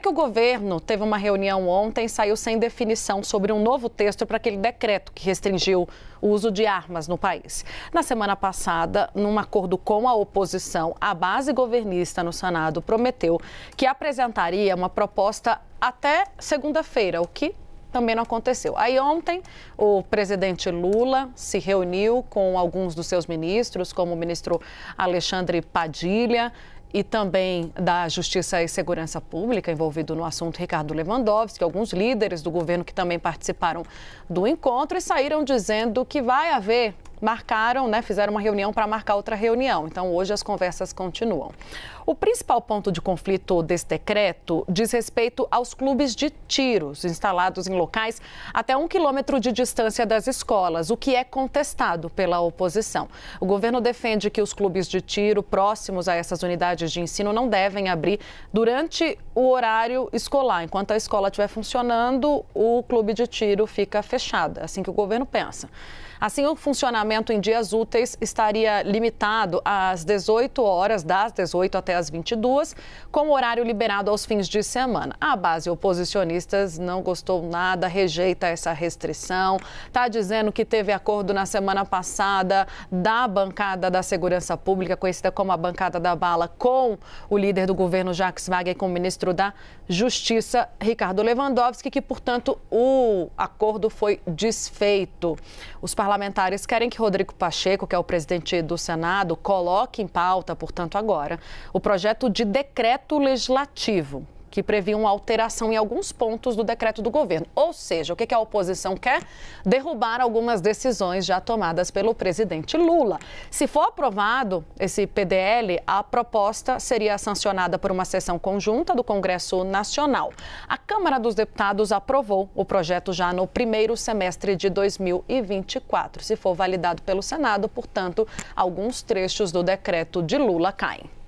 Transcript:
que o governo teve uma reunião ontem e saiu sem definição sobre um novo texto para aquele decreto que restringiu o uso de armas no país. Na semana passada, num acordo com a oposição, a base governista no Senado prometeu que apresentaria uma proposta até segunda-feira, o que também não aconteceu. Aí ontem, o presidente Lula se reuniu com alguns dos seus ministros, como o ministro Alexandre Padilha, e também da Justiça e Segurança Pública envolvido no assunto, Ricardo Lewandowski, alguns líderes do governo que também participaram do encontro e saíram dizendo que vai haver marcaram, né, fizeram uma reunião para marcar outra reunião. Então, hoje as conversas continuam. O principal ponto de conflito desse decreto diz respeito aos clubes de tiros instalados em locais até um quilômetro de distância das escolas, o que é contestado pela oposição. O governo defende que os clubes de tiro próximos a essas unidades de ensino não devem abrir durante o horário escolar. Enquanto a escola estiver funcionando, o clube de tiro fica fechado. É assim que o governo pensa. Assim, o funcionamento em dias úteis estaria limitado às 18 horas, das 18 até as 22, com horário liberado aos fins de semana. A base oposicionistas não gostou nada, rejeita essa restrição, está dizendo que teve acordo na semana passada da bancada da Segurança Pública, conhecida como a bancada da bala, com o líder do governo, Jacques Wagner, com o ministro ministro da Justiça, Ricardo Lewandowski, que, portanto, o acordo foi desfeito. Os parlamentares querem que Rodrigo Pacheco, que é o presidente do Senado, coloque em pauta, portanto, agora, o projeto de decreto legislativo que previam alteração em alguns pontos do decreto do governo. Ou seja, o que a oposição quer? Derrubar algumas decisões já tomadas pelo presidente Lula. Se for aprovado esse PDL, a proposta seria sancionada por uma sessão conjunta do Congresso Nacional. A Câmara dos Deputados aprovou o projeto já no primeiro semestre de 2024. Se for validado pelo Senado, portanto, alguns trechos do decreto de Lula caem.